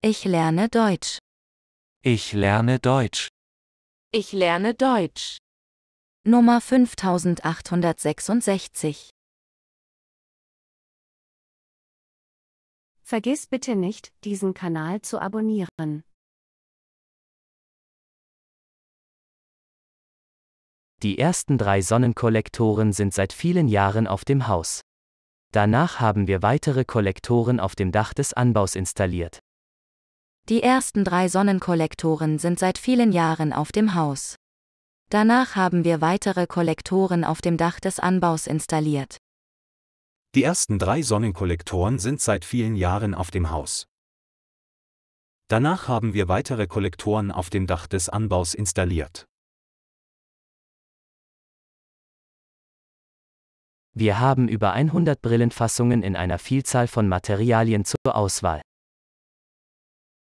Ich lerne Deutsch. Ich lerne Deutsch. Ich lerne Deutsch. Nummer 5866. Vergiss bitte nicht, diesen Kanal zu abonnieren. Die ersten drei Sonnenkollektoren sind seit vielen Jahren auf dem Haus. Danach haben wir weitere Kollektoren auf dem Dach des Anbaus installiert. Die ersten drei Sonnenkollektoren sind seit vielen Jahren auf dem Haus. Danach haben wir weitere Kollektoren auf dem Dach des Anbaus installiert. Die ersten drei Sonnenkollektoren sind seit vielen Jahren auf dem Haus. Danach haben wir weitere Kollektoren auf dem Dach des Anbaus installiert. Wir haben über 100 Brillenfassungen in einer Vielzahl von Materialien zur Auswahl.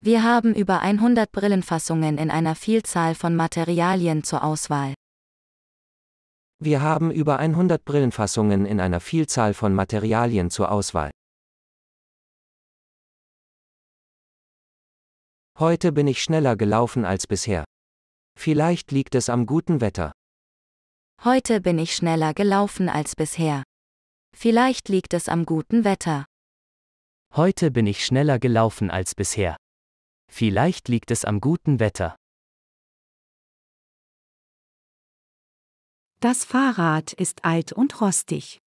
Wir haben über 100 Brillenfassungen in einer Vielzahl von Materialien zur Auswahl. Wir haben über 100 Brillenfassungen in einer Vielzahl von Materialien zur Auswahl. Heute bin ich schneller gelaufen als bisher. Vielleicht liegt es am guten Wetter. Heute bin ich schneller gelaufen als bisher. Vielleicht liegt es am guten Wetter. Heute bin ich schneller gelaufen als bisher. Vielleicht liegt es am guten Wetter. Das Fahrrad ist alt und rostig.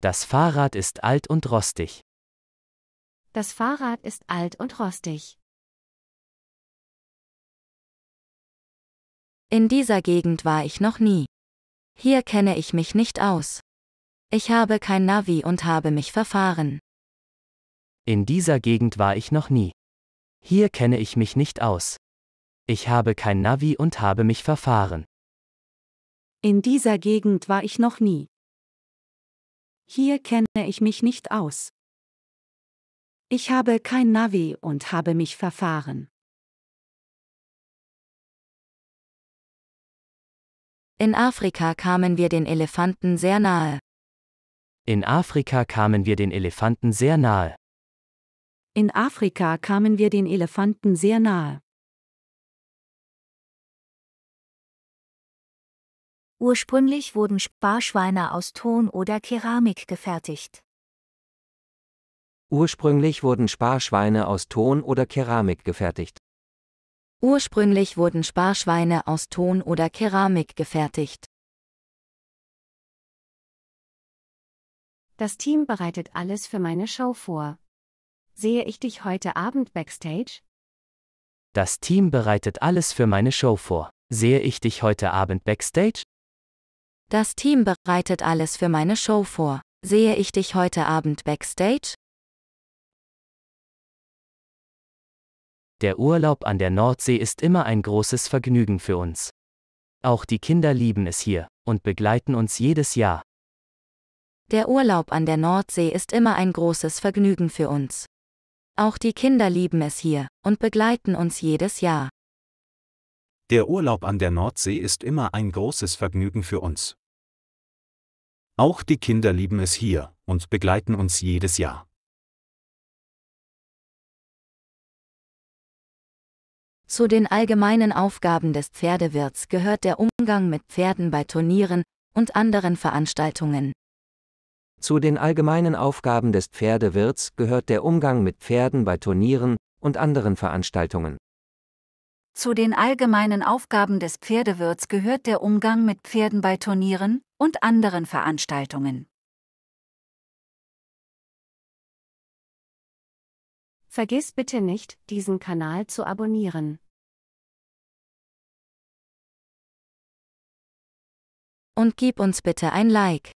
Das Fahrrad ist alt und rostig. Das Fahrrad ist alt und rostig. In dieser Gegend war ich noch nie. Hier kenne ich mich nicht aus. Ich habe kein Navi und habe mich verfahren. In dieser Gegend war ich noch nie. Hier kenne ich mich nicht aus. Ich habe kein Navi und habe mich verfahren. In dieser Gegend war ich noch nie. Hier kenne ich mich nicht aus. Ich habe kein Navi und habe mich verfahren. In Afrika kamen wir den Elefanten sehr nahe. In Afrika kamen wir den Elefanten sehr nahe. In Afrika kamen wir den Elefanten sehr nahe. Ursprünglich wurden Sparschweine aus Ton oder Keramik gefertigt. Ursprünglich wurden Sparschweine aus Ton oder Keramik gefertigt. Ursprünglich wurden Sparschweine aus Ton oder Keramik gefertigt. Das Team bereitet alles für meine Show vor. Sehe ich dich heute Abend backstage? Das Team bereitet alles für meine Show vor. Sehe ich dich heute Abend backstage? Das Team bereitet alles für meine Show vor. Sehe ich dich heute Abend backstage? Der Urlaub an der Nordsee ist immer ein großes Vergnügen für uns. Auch die Kinder lieben es hier und begleiten uns jedes Jahr. Der Urlaub an der Nordsee ist immer ein großes Vergnügen für uns. Auch die Kinder lieben es hier und begleiten uns jedes Jahr. Der Urlaub an der Nordsee ist immer ein großes Vergnügen für uns. Auch die Kinder lieben es hier und begleiten uns jedes Jahr. Zu den allgemeinen Aufgaben des Pferdewirts gehört der Umgang mit Pferden bei Turnieren und anderen Veranstaltungen. Zu den allgemeinen Aufgaben des Pferdewirts gehört der Umgang mit Pferden bei Turnieren und anderen Veranstaltungen. Zu den allgemeinen Aufgaben des Pferdewirts gehört der Umgang mit Pferden bei Turnieren und anderen Veranstaltungen. Vergiss bitte nicht, diesen Kanal zu abonnieren. Und gib uns bitte ein Like.